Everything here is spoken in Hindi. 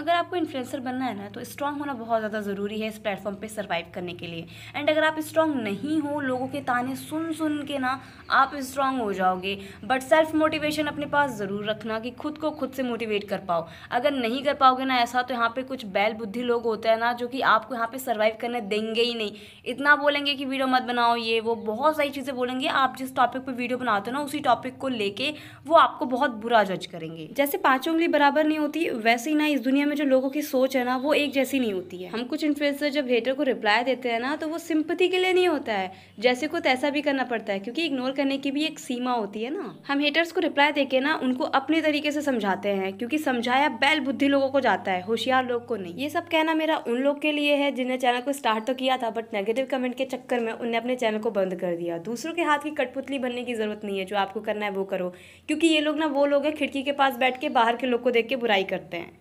अगर आपको इन्फ्लुएंसर बनना है ना तो स्ट्रांग होना बहुत ज़्यादा ज़रूरी है इस प्लेटफॉर्म पे सरवाइव करने के लिए एंड अगर आप स्ट्रांग नहीं हो लोगों के ताने सुन सुन के ना आप स्ट्रांग हो जाओगे बट सेल्फ मोटिवेशन अपने पास ज़रूर रखना कि खुद को खुद से मोटिवेट कर पाओ अगर नहीं कर पाओगे ना ऐसा तो यहाँ पर कुछ बैल बुद्धि लोग होते हैं ना जो कि आपको यहाँ पर सर्वाइव करने देंगे ही नहीं इतना बोलेंगे कि वीडियो मत बनाओ ये वो बहुत सारी चीज़ें बोलेंगे आप जिस टॉपिक पर वीडियो बनाते हो ना उसी टॉपिक को लेके वो आपको बहुत बुरा जज करेंगे जैसे पाँचों उंगली बराबर नहीं होती वैसे ही ना इस दुनिया में जो लोगों की सोच है ना वो एक जैसी नहीं होती है हम कुछ इन्फ्लुएंसर जब हेटर को रिप्लाई देते हैं ना तो वो सिंपति के लिए नहीं होता है जैसे को तैसा भी करना पड़ता है क्योंकि इग्नोर करने की भी एक सीमा होती है ना हम हेटर्स को रिप्लाई देके ना उनको अपने तरीके से समझाते हैं क्योंकि समझाया बैल बुद्धि लोगों को जाता है होशियार लोग को नहीं ये सब कहना मेरा उन लोग के लिए है जिन्हें चैनल को स्टार्ट तो किया था बट नेगेटिव कमेंट के चक्कर में उन्हें अपने चैनल को बंद कर दिया दूसरों के हाथ की कठपुतली बनने की जरूरत नहीं है जो आपको करना है वो करो क्योंकि ये लोग ना वो लोग हैं खिड़की के पास बैठ के बाहर के लोग को देख के बुराई करते हैं